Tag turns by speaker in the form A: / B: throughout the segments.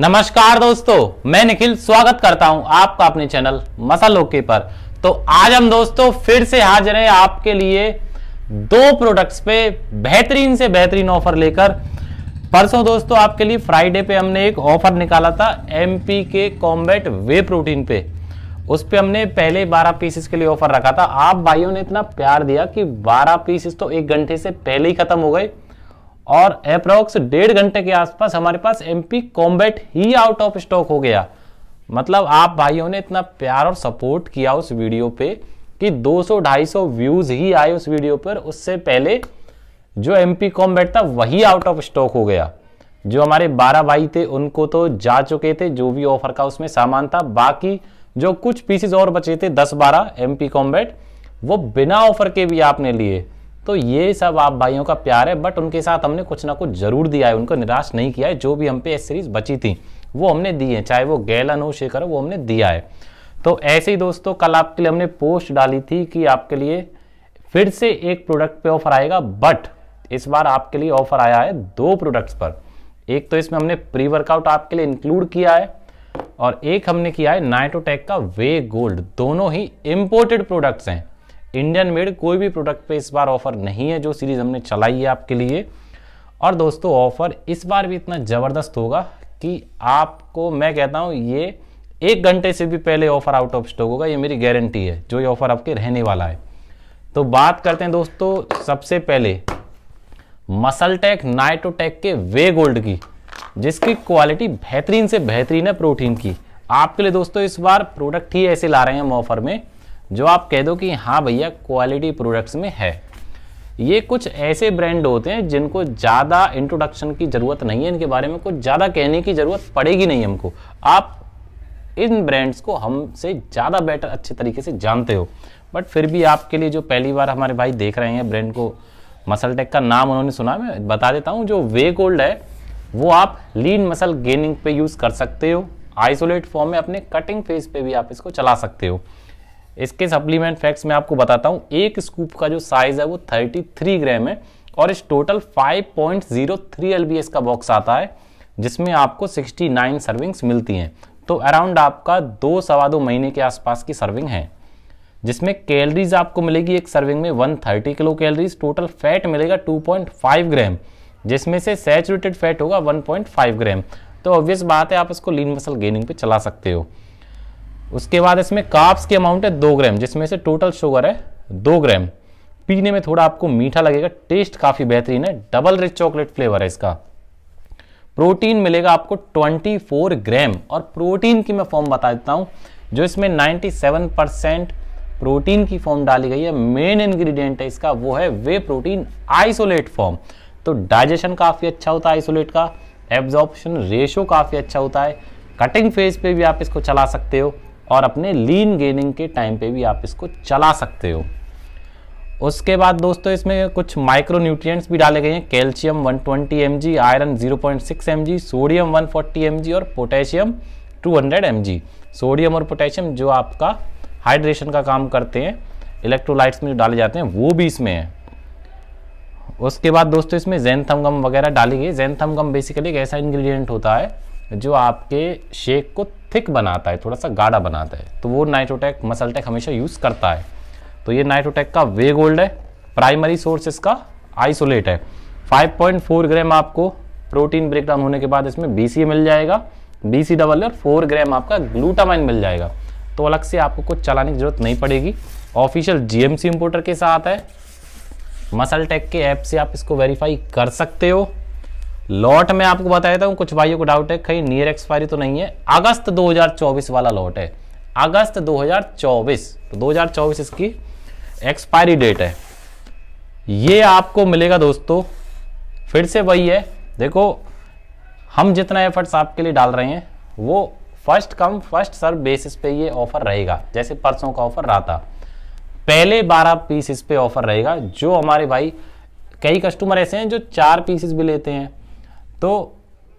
A: नमस्कार दोस्तों मैं निखिल स्वागत करता हूं आपका अपने चैनल मसल ओके पर तो आज हम दोस्तों फिर से हाजिर हैं आपके लिए दो प्रोडक्ट्स पे बेहतरीन से बेहतरीन ऑफर लेकर परसों दोस्तों आपके लिए फ्राइडे पे हमने एक ऑफर निकाला था पी के कॉम्बेट वे प्रोटीन पे उस पर हमने पहले 12 पीसेस के लिए ऑफर रखा था आप भाइयों ने इतना प्यार दिया कि 12 पीसेस तो एक घंटे से पहले ही खत्म हो गए और अप्रॉक्स डेढ़ घंटे के आसपास हमारे पास एमपी कॉम्बैट ही आउट ऑफ स्टॉक हो गया मतलब आप भाइयों ने इतना प्यार और सपोर्ट किया उस वीडियो पे कि 200-250 व्यूज ही आए उस वीडियो पर उससे पहले जो एम पी कॉम्बैट था वही आउट ऑफ स्टॉक हो गया जो हमारे 12 भाई थे उनको तो जा चुके थे जो भी ऑफर का उसमें सामान था बाकी जो कुछ पीसेज और बचे थे दस बारह एम पी कॉम्बैट वो बिना ऑफर के भी आपने लिए तो ये सब आप भाइयों का प्यार है बट उनके साथ हमने कुछ ना कुछ जरूर दिया है उनको निराश नहीं किया है जो भी हम पे एस सीरीज बची थी वो हमने दी है चाहे वो गैलन हो शेखर हो वो हमने दिया है तो ऐसे ही दोस्तों कल आपके लिए हमने पोस्ट डाली थी कि आपके लिए फिर से एक प्रोडक्ट पे ऑफर आएगा बट इस बार आपके लिए ऑफर आया है दो प्रोडक्ट्स पर एक तो इसमें हमने प्री वर्कआउट आपके लिए इंक्लूड किया है और एक हमने किया है नाइटोटेक का वे गोल्ड दोनों ही इम्पोर्टेड प्रोडक्ट्स हैं इंडियन मेड कोई भी प्रोडक्ट पे इस बार ऑफर नहीं है जो सीरीज़ हमने चलाई है आपके लिए और दोस्तों ऑफर इस बार भी इतना ज़बरदस्त होगा कि आपको मैं कहता हूँ ये एक घंटे से भी पहले ऑफर आउट ऑफ स्टॉक होगा ये मेरी गारंटी है जो ये ऑफर आपके रहने वाला है तो बात करते हैं दोस्तों सबसे पहले मसलटेक नाइटोटेक के वे गोल्ड की जिसकी क्वालिटी बेहतरीन से बेहतरीन है प्रोटीन की आपके लिए दोस्तों इस बार प्रोडक्ट ही ऐसे ला रहे हैं हम ऑफर में जो आप कह दो कि हाँ भैया क्वालिटी प्रोडक्ट्स में है ये कुछ ऐसे ब्रांड होते हैं जिनको ज़्यादा इंट्रोडक्शन की ज़रूरत नहीं है इनके बारे में कुछ ज़्यादा कहने की ज़रूरत पड़ेगी नहीं हमको आप इन ब्रांड्स को हमसे ज़्यादा बेटर अच्छे तरीके से जानते हो बट फिर भी आपके लिए जो पहली बार हमारे भाई देख रहे हैं ब्रांड को मसल टेक का नाम उन्होंने सुना मैं बता देता हूँ जो वे गोल्ड है वो आप लीन मसल गेनिंग पे यूज़ कर सकते हो आइसोलेट फॉर्म में अपने कटिंग फेस पे भी आप इसको चला सकते हो इसके सप्लीमेंट फैक्ट्स मैं आपको बताता हूँ एक स्कूप का जो साइज़ है वो 33 ग्राम है और इस टोटल 5.03 एस का बॉक्स आता है जिसमें आपको 69 सर्विंग्स मिलती हैं तो अराउंड आपका दो सवा दो महीने के आसपास की सर्विंग है जिसमें कैलरीज आपको मिलेगी एक सर्विंग में 130 किलो कैलरीज टोटल फैट मिलेगा 2.5 ग्राम जिसमें से सैचुरेटेड फैट होगा 1.5 ग्राम तो ऑब्वियस बात है आप इसको लीन मसल गेनिंग पे चला सकते हो उसके बाद इसमें काप्स की अमाउंट है दो ग्राम जिसमें से टोटल शुगर है दो ग्राम पीने में थोड़ा आपको मीठा लगेगा टेस्ट काफ़ी बेहतरीन है डबल रिच चॉकलेट फ्लेवर है इसका प्रोटीन मिलेगा आपको 24 ग्राम और प्रोटीन की मैं फॉर्म बता देता हूँ जो इसमें 97 परसेंट प्रोटीन की फॉर्म डाली गई है मेन इंग्रेडिएंट है इसका वो है वे प्रोटीन आइसोलेट फॉर्म तो डाइजेशन काफ़ी अच्छा होता है आइसोलेट का एब्जॉर्प्शन रेशो काफ़ी अच्छा होता है कटिंग फेज पे भी आप इसको चला सकते हो और अपने लीन गेनिंग के टाइम पे भी आप इसको चला सकते हो उसके बाद दोस्तों इसमें कुछ माइक्रो न्यूट्रिएंट्स भी डाले गए हैं calcium 120 twenty iron 0.6 M sodium 140 forty और पोटेशियम 200 हंड्रेड सोडियम और पोटेशियम जो आपका हाइड्रेशन का काम करते हैं इलेक्ट्रोलाइट्स में जो डाले जाते हैं वो भी इसमें है उसके बाद दोस्तों इसमें जैनथम गम वगैरह डाली गई जैनथम गम बेसिकली एक ऐसा इंग्रेडिएंट होता है जो आपके शेक को थिक बनाता है थोड़ा सा गाढ़ा बनाता है तो वो नाइट्रोटेक मसलटेक हमेशा यूज़ करता है तो ये नाइट्रोटेक का वे गोल्ड है प्राइमरी सोर्स इसका आइसोलेट है 5.4 ग्राम आपको प्रोटीन ब्रेकडाउन होने के बाद इसमें बी मिल जाएगा बी सी डबल और फोर ग्राम आपका ग्लूटामाइन मिल जाएगा तो अलग से आपको कुछ चलाने की जरूरत नहीं पड़ेगी ऑफिशियल जी इंपोर्टर के साथ है मसल टेक के ऐप से आप इसको वेरीफाई कर सकते हो लॉट में आपको बताया था कुछ भाइयों को डाउट है कहीं नियर एक्सपायरी तो नहीं है अगस्त 2024 वाला लॉट है अगस्त 2024 तो 2024 इसकी एक्सपायरी डेट है ये आपको मिलेगा दोस्तों फिर से वही है देखो हम जितना एफर्ट्स आपके लिए डाल रहे हैं वो first come first serve basis पे ये ऑफर रहेगा जैसे परसों का ऑफर रहा था पहले 12 पीस इस पे ऑफर रहेगा जो हमारे भाई कई कस्टमर ऐसे हैं जो चार पीसेस भी लेते हैं तो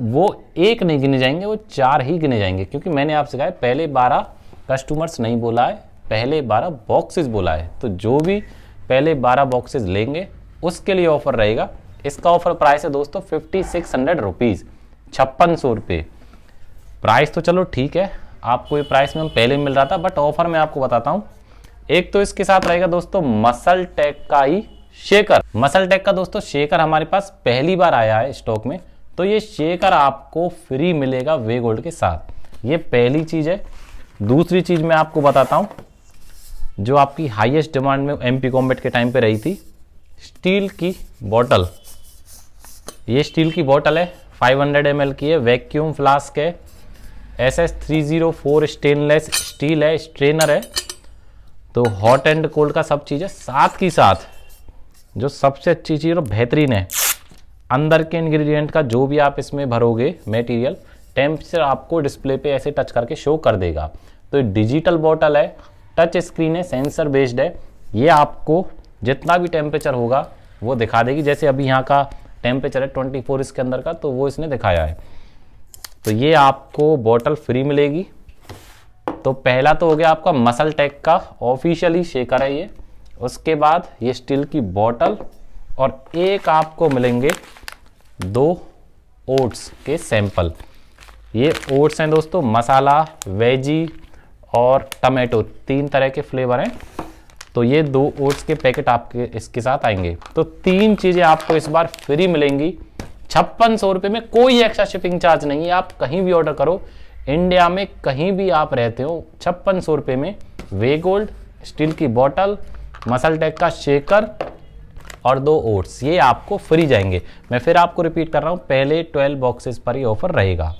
A: वो एक नहीं गिने जाएंगे वो चार ही गिने जाएंगे क्योंकि मैंने आपसे कहा पहले बारह कस्टमर्स नहीं बोला है पहले बारह बॉक्सेस बोला है तो जो भी पहले बारह बॉक्सेस लेंगे उसके लिए ऑफर रहेगा इसका ऑफर प्राइस है दोस्तों फिफ्टी सिक्स हंड्रेड रुपीज़ छप्पन सौ रुपये प्राइस तो चलो ठीक है आपको ये प्राइस में पहले मिल रहा था बट ऑफर मैं आपको बताता हूँ एक तो इसके साथ रहेगा दोस्तों मसल टेक का ही शेकर मसल टेक का दोस्तों शेकर हमारे पास पहली बार आया है स्टॉक में तो ये शेकर आपको फ्री मिलेगा वे गोल्ड के साथ ये पहली चीज़ है दूसरी चीज़ मैं आपको बताता हूँ जो आपकी हाईएस्ट डिमांड में एमपी कॉम्बेट के टाइम पे रही थी स्टील की बॉटल ये स्टील की बॉटल है 500 हंड्रेड की है वैक्यूम फ्लास्क है S S three zero four stainless steel है स्ट्रेनर है तो हॉट एंड कोल्ड का सब चीज़ है साथ ही साथ जो सबसे अच्छी चीज़ और बेहतरीन है अंदर के इंग्रेडिएंट का जो भी आप इसमें भरोगे मटेरियल टेम्परेचर आपको डिस्प्ले पे ऐसे टच करके शो कर देगा तो डिजिटल बॉटल है टच स्क्रीन है सेंसर बेस्ड है ये आपको जितना भी टेम्परेचर होगा वो दिखा देगी जैसे अभी यहाँ का टेम्परेचर है ट्वेंटी फोर इसके अंदर का तो वो इसने दिखाया है तो ये आपको बॉटल फ्री मिलेगी तो पहला तो हो गया आपका मसल टेक का ऑफिशियली शेकर है ये उसके बाद ये स्टील की बॉटल और एक आपको मिलेंगे दो ओट्स के सैंपल ये ओट्स हैं दोस्तों मसाला वेजी और टमाटो तीन तरह के फ्लेवर हैं तो ये दो ओट्स के पैकेट आपके इसके साथ आएंगे तो तीन चीज़ें आपको इस बार फ्री मिलेंगी छप्पन सौ रुपये में कोई एक्स्ट्रा शिपिंग चार्ज नहीं है आप कहीं भी ऑर्डर करो इंडिया में कहीं भी आप रहते हो छप्पन सौ रुपये में वे गोल्ड स्टील की बॉटल मसल टैग का शेकर और दो ओट्स ये आपको फ्री जाएंगे मैं फिर आपको रिपीट कर रहा हूँ पहले ट्वेल्व बॉक्सेस पर ही ऑफर रहेगा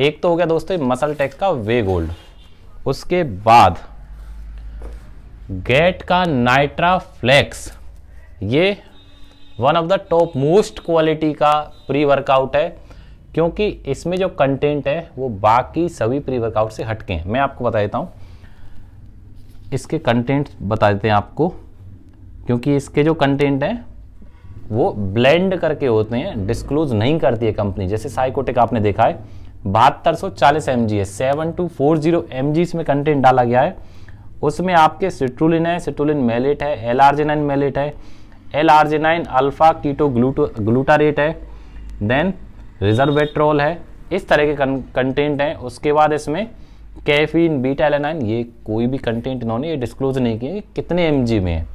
A: एक तो हो गया दोस्तों मसल टैक्स का वे गोल्ड उसके बाद गेट का नाइट्रा फ्लेक्स ये one of the top most quality का प्री वर्कआउट है क्योंकि इसमें जो कंटेंट है वो बाकी सभी प्री वर्कआउट से हटके हैं मैं आपको बता देता हूँ इसके कंटेंट बता देते हैं आपको क्योंकि इसके जो कंटेंट हैं वो ब्लेंड करके होते हैं डिस्क्लोज नहीं करती है कंपनी जैसे साइकोटेक आपने देखा है बहत्तर सौ चालीस एम जी है seven two four zero M G इसमें कंटेंट डाला गया है उसमें आपके सिट्रुलिन है सिट्रुलिन मेलेट है L arginine malate है L arginine alpha keto gluto glutarate है देन रिजर्वेट्रोल है इस तरह के कंटेंट हैं उसके बाद इसमें कैफीन बीटा एलेनाइन ये कोई भी कंटेंट इन्होंने ये डिस्क्लोज नहीं किए कितने एम में है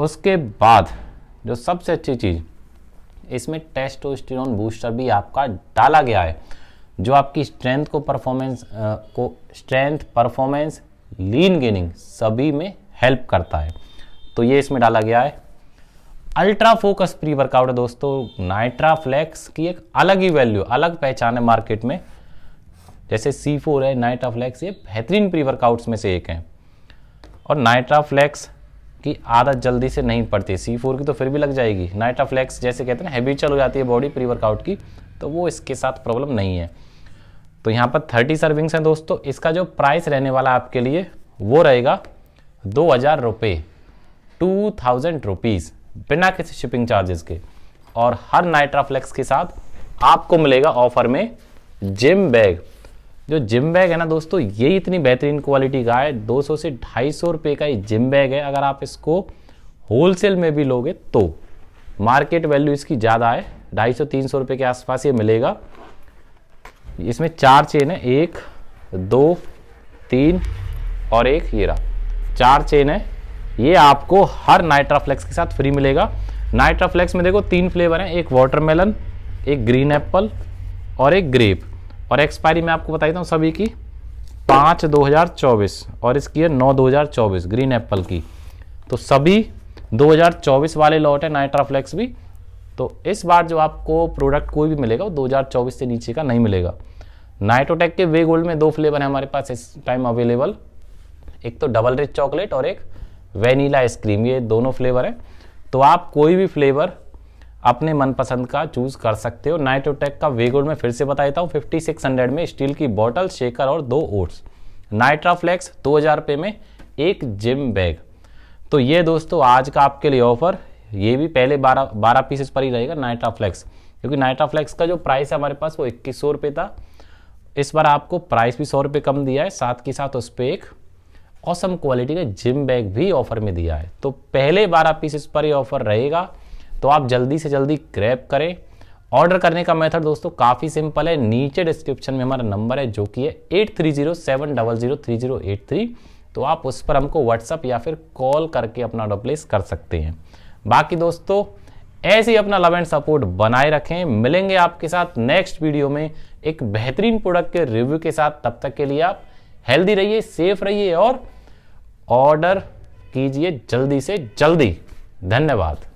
A: उसके बाद जो सबसे अच्छी चीज़ इसमें टेस्टोस्टेरोन बूस्टर भी आपका डाला गया है जो आपकी स्ट्रेंथ को परफॉर्मेंस को स्ट्रेंथ परफॉर्मेंस लीन गेनिंग सभी में हेल्प करता है तो ये इसमें डाला गया है अल्ट्रा फोकस प्री वर्कआउट है दोस्तों नाइट्रा फ्लैक्स की एक अलग ही वैल्यू अलग पहचान है मार्केट में जैसे सी फोर है नाइट्रा फ्लैक्स ये बेहतरीन प्री वर्कआउट्स में से एक है और नाइट्रा फ्लैक्स कि आदत जल्दी से नहीं पड़ती सी फोर की तो फिर भी लग जाएगी नाइट्राफ्लेक्स जैसे कहते हैं ना हैबिचुअल हो जाती है बॉडी प्री वर्कआउट की तो वो इसके साथ प्रॉब्लम नहीं है तो यहाँ पर थर्टी सर्विंग्स हैं दोस्तों इसका जो प्राइस रहने वाला आपके लिए वो रहेगा दो हज़ार रुपये टू थाउजेंड रुपीज़ बिना किसी शिपिंग चार्जेस के और हर नाइट्राफ्लेक्स के साथ आपको मिलेगा ऑफर में जिम बैग जो जिम बैग है ना दोस्तों ये इतनी बेहतरीन क्वालिटी का है 200 से ढाई सौ रुपये का ये जिम बैग है अगर आप इसको होलसेल में भी लोगे तो मार्केट वैल्यू इसकी ज़्यादा है ढाई सौ तीन सौ रुपये के आसपास ये मिलेगा इसमें चार चेन है एक दो तीन और एक ये रहा चार चेन है ये आपको हर नाइट्राफ्लेक्स के साथ फ्री मिलेगा नाइट्राफ्लेक्स में देखो तीन फ्लेवर हैं एक वाटरमेलन एक ग्रीन एप्पल और एक ग्रेप और एक्सपायरी मैं आपको बता देता हूँ सभी की पाँच 2024 और इसकी है नौ 2024 ग्रीन एप्पल की तो सभी 2024 वाले लॉट है नाइट्राफ्लेक्स भी तो इस बार जो आपको प्रोडक्ट कोई भी मिलेगा वो 2024 से नीचे का नहीं मिलेगा नाइटोटेक के वे गोल्ड में दो फ्लेवर हैं हमारे पास इस टाइम अवेलेबल एक तो डबल रिच चॉकलेट और एक वेनीला आइसक्रीम ये दोनों फ्लेवर हैं तो आप कोई भी फ्लेवर अपने मनपसंद का चूज कर सकते हो नाइटोटेक का वेगोड में फिर से बता देता हूँ फिफ्टी सिक्स हंड्रेड में स्टील की बॉटल शेकर और दो ओट्स नाइट्राफ्लेक्स दो हज़ार रुपये में एक जिम बैग तो ये दोस्तों आज का आपके लिए ऑफर ये भी पहले बारह बारह पीसेस पर ही रहेगा नाइट्राफ्लेक्स क्योंकि नाइट्राफ्लेक्स का जो प्राइस है हमारे पास वो इक्कीस सौ रुपये था इस बार आपको प्राइस भी सौ रुपये कम दिया है साथ के साथ उस पर एक औसम क्वालिटी का जिम बैग भी ऑफर में दिया है तो पहले बारह पीसेस पर ही ऑफर रहेगा तो आप जल्दी से जल्दी ग्रैप करें ऑर्डर करने का मेथड दोस्तों काफ़ी सिंपल है नीचे डिस्क्रिप्शन में हमारा नंबर है जो कि है eight three zero seven double zero three zero eight three तो आप उस पर हमको व्हाट्सअप या फिर कॉल करके अपना ऑर्डर प्लेस कर सकते हैं बाकी दोस्तों ऐसे ही अपना लव एंड सपोर्ट बनाए रखें मिलेंगे आपके साथ नेक्स्ट वीडियो में एक बेहतरीन प्रोडक्ट के रिव्यू के साथ तब तक के लिए आप हेल्दी रहिए सेफ रहिए और ऑर्डर कीजिए जल्दी से जल्दी धन्यवाद